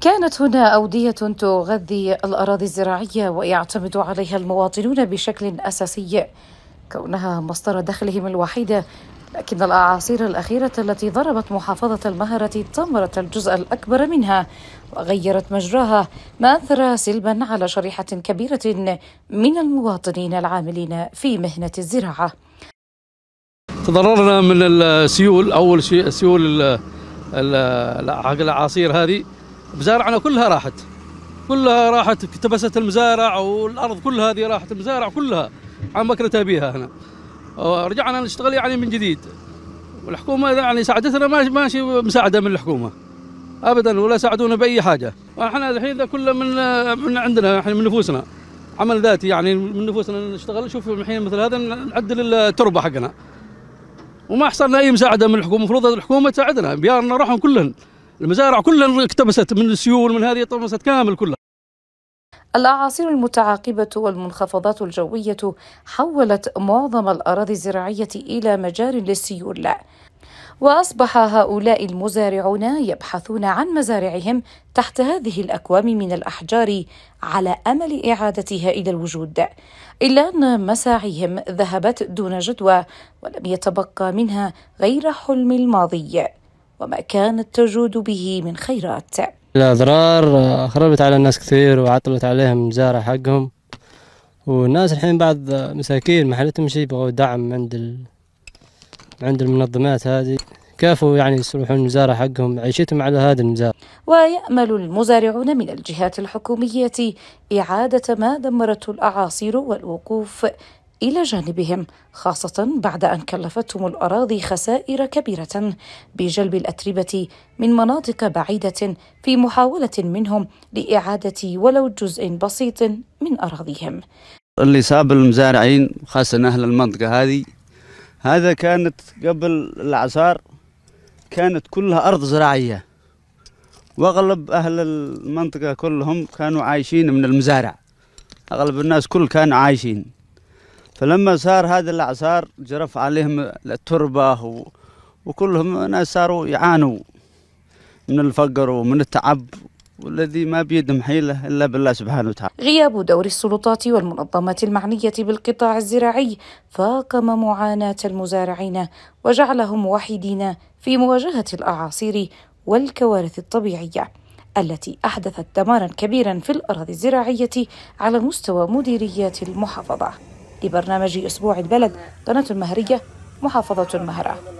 كانت هنا أودية تغذي الأراضي الزراعية ويعتمد عليها المواطنون بشكل أساسي كونها مصدر دخلهم الوحيد لكن الأعاصير الأخيرة التي ضربت محافظة المهرة دمرت الجزء الأكبر منها وغيرت مجراها ما أثر سلبا على شريحة كبيرة من المواطنين العاملين في مهنة الزراعة تضررنا من السيول أول شيء سيول الأعاصير هذه مزارعنا كلها راحت كلها راحت اكتبست المزارع والارض كلها هذه راحت المزارع كلها عن بكرة ابيها هنا رجعنا نشتغل يعني من جديد والحكومه يعني ساعدتنا ماشي ماشي مساعده من الحكومه ابدا ولا ساعدونا باي حاجه احنا الحين ذا كله من من عندنا احنا من نفوسنا عمل ذاتي يعني من نفوسنا نشتغل نشوف الحين مثل هذا نعدل التربه حقنا وما حصلنا اي مساعده من الحكومه المفروض الحكومه تساعدنا بيارنا روحهم كلهم المزارع كلها اكتبست من السيول من هذه طمست كامل كلها الأعاصير المتعاقبة والمنخفضات الجوية حولت معظم الأراضي الزراعية إلى مجار للسيول وأصبح هؤلاء المزارعون يبحثون عن مزارعهم تحت هذه الأكوام من الأحجار على أمل إعادتها إلى الوجود إلا أن مساعيهم ذهبت دون جدوى ولم يتبقى منها غير حلم الماضي وما كانت تجود به من خيرات الأضرار آه، خربت على الناس كثير وعطلت عليهم زارة حقهم والناس الحين بعض آه، مساكين ما حلتهم شيء يبغوا دعم عند ال... عند المنظمات هذه كافوا يعني يصلحون المزارع حقهم عيشتهم على هذا المزارع ويأمل المزارعون من الجهات الحكومية إعادة ما دمرته الأعاصير والوقوف إلى جانبهم خاصة بعد أن كلفتهم الأراضي خسائر كبيرة بجلب الأتربة من مناطق بعيدة في محاولة منهم لإعادة ولو جزء بسيط من أراضيهم اللي صاب المزارعين خاصة أهل المنطقة هذه هذا كانت قبل الأعصار كانت كلها أرض زراعية وأغلب أهل المنطقة كلهم كانوا عايشين من المزارع أغلب الناس كل كانوا عايشين فلما صار هذا الاعصار جرف عليهم التربه و... وكلهم ناس صاروا يعانوا من الفقر ومن التعب والذي ما بيدهم حيلة إلا بالله سبحانه وتعالى غياب دور السلطات والمنظمات المعنية بالقطاع الزراعي فاقم معاناة المزارعين وجعلهم وحيدين في مواجهة الأعاصير والكوارث الطبيعية التي أحدثت دمارا كبيرا في الأراضي الزراعية على مستوى مديريات المحافظة لبرنامج أسبوع البلد قناة المهرية محافظة المهرة